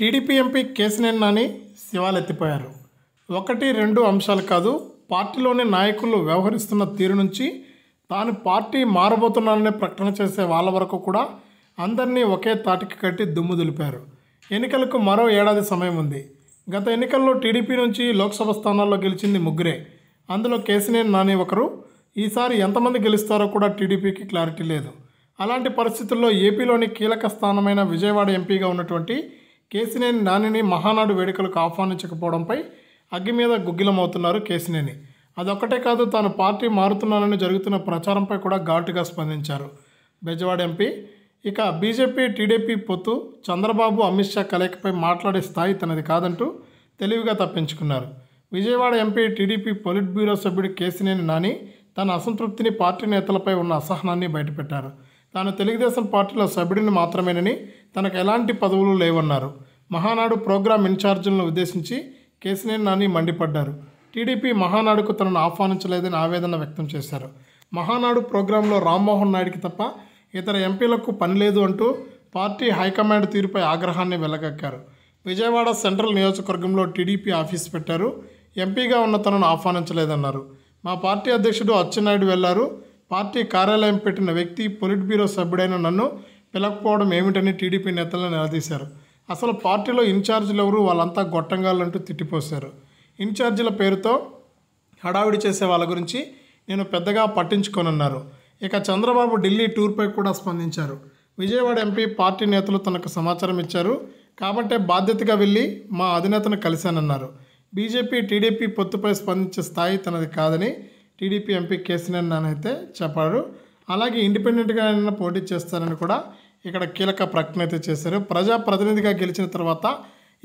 TDP MP Kesineni Nani శివాలెత్తిపోయారు ఒకటి రెండు అంశాలు కాదు పార్టీలోని నాయకులు వ్యవహరిస్తున్న తీరు నుంచి తాను పార్టీ మారబోతున్నాననే ప్రకటన చేసే వాళ్ళ వరకు కూడా అందరినీ ఒకే తాటికి కట్టి దుమ్ము దులిపారు ఎన్నికలకు మరో ఏడాది సమయం ఉంది గత ఎన్నికల్లో టీడీపీ నుంచి లోక్సభ స్థానాల్లో గెలిచింది ముగ్గురే అందులో కేసినేని నాని ఒకరు ఈసారి ఎంతమంది గెలుస్తారో కూడా టీడీపీకి క్లారిటీ లేదు అలాంటి పరిస్థితుల్లో ఏపీలోని కీలక స్థానమైన విజయవాడ ఎంపీగా ఉన్నటువంటి కేసినేని నానిని మహానాడు వేడుకలకు ఆహ్వానించకపోవడంపై అగ్గి మీద గుగ్గిలమవుతున్నారు కేసినేని అదొక్కటే కాదు తాను పార్టీ మారుతున్నానని జరుగుతున్న ప్రచారంపై కూడా ఘాటుగా స్పందించారు బెజవాడ ఎంపీ ఇక బీజేపీ టీడీపీ పొత్తు చంద్రబాబు అమిత్ షా కలయికపై మాట్లాడే స్థాయి తనది కాదంటూ తెలివిగా తప్పించుకున్నారు Vijayawada MP TDP politburo సభ్యుడు కేసినేని నాని తన అసంతృప్తిని పార్టీ నేతలపై ఉన్న అసహనాన్ని బయటపెట్టారు తాను తెలుగుదేశం పార్టీలో సభ్యుడిని మాత్రమేనని తనకు ఎలాంటి పదవులు లేవన్నారు మహానాడు ప్రోగ్రాం ఇన్ఛార్జీలను ఉద్దేశించి కేసినేని నాని మండిపడ్డారు టీడీపీ మహానాడుకు తనను ఆహ్వానించలేదని ఆవేదన వ్యక్తం చేశారు మహానాడు ప్రోగ్రాంలో రామ్మోహన్ నాయుడికి తప్ప ఇతర ఎంపీలకు పని లేదు అంటూ పార్టీ హైకమాండ్ తీరుపై ఆగ్రహాన్ని వెలగక్కారు విజయవాడ సెంట్రల్ నియోజకవర్గంలో టీడీపీ ఆఫీస్ పెట్టారు ఎంపీగా ఉన్న తనను ఆహ్వానించలేదన్నారు మా పార్టీ అధ్యక్షుడు అచ్చెన్నాయుడు వెళ్లారు పార్టీ కార్యాలయం పెట్టిన వ్యక్తి పొలిట్ బ్యూరో సభ్యుడైన నన్ను పిలకపోవడం ఏమిటని టీడీపీ నేతలను నిలదీశారు అసలు పార్టీలో ఇన్ఛార్జీలు ఎవరు వాళ్ళంతా గొట్టంగాలంటూ తిట్టిపోశారు ఇన్ఛార్జీల పేరుతో హడావిడి చేసే వాళ్ళ గురించి నేను పెద్దగా పట్టించుకోనున్నారు ఇక చంద్రబాబు ఢిల్లీ టూర్పై కూడా స్పందించారు విజయవాడ ఎంపీ పార్టీ నేతలు తనకు సమాచారం ఇచ్చారు కాబట్టే బాధ్యతగా వెళ్ళి మా అధినేతను కలిశానన్నారు బీజేపీ టీడీపీ పొత్తుపై స్పందించే స్థాయి తనది కాదని టీడీపీ ఎంపీ కేసీనేని అయితే చెప్పారు అలాగే ఇండిపెండెంట్గా ఆయన పోటీ చేస్తారని కూడా ఇక్కడ కీలక ప్రకటన అయితే చేశారు ప్రజాప్రతినిధిగా గెలిచిన తర్వాత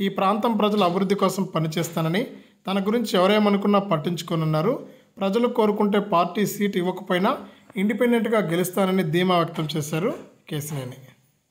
ఈ ప్రాంతం ప్రజల అభివృద్ధి కోసం పనిచేస్తానని తన గురించి ఎవరేమనుకున్నా పట్టించుకోనున్నారు ప్రజలు కోరుకుంటే పార్టీ సీట్ ఇవ్వకపోయినా ఇండిపెండెంట్గా గెలుస్తానని ధీమా వ్యక్తం చేశారు కేసినేని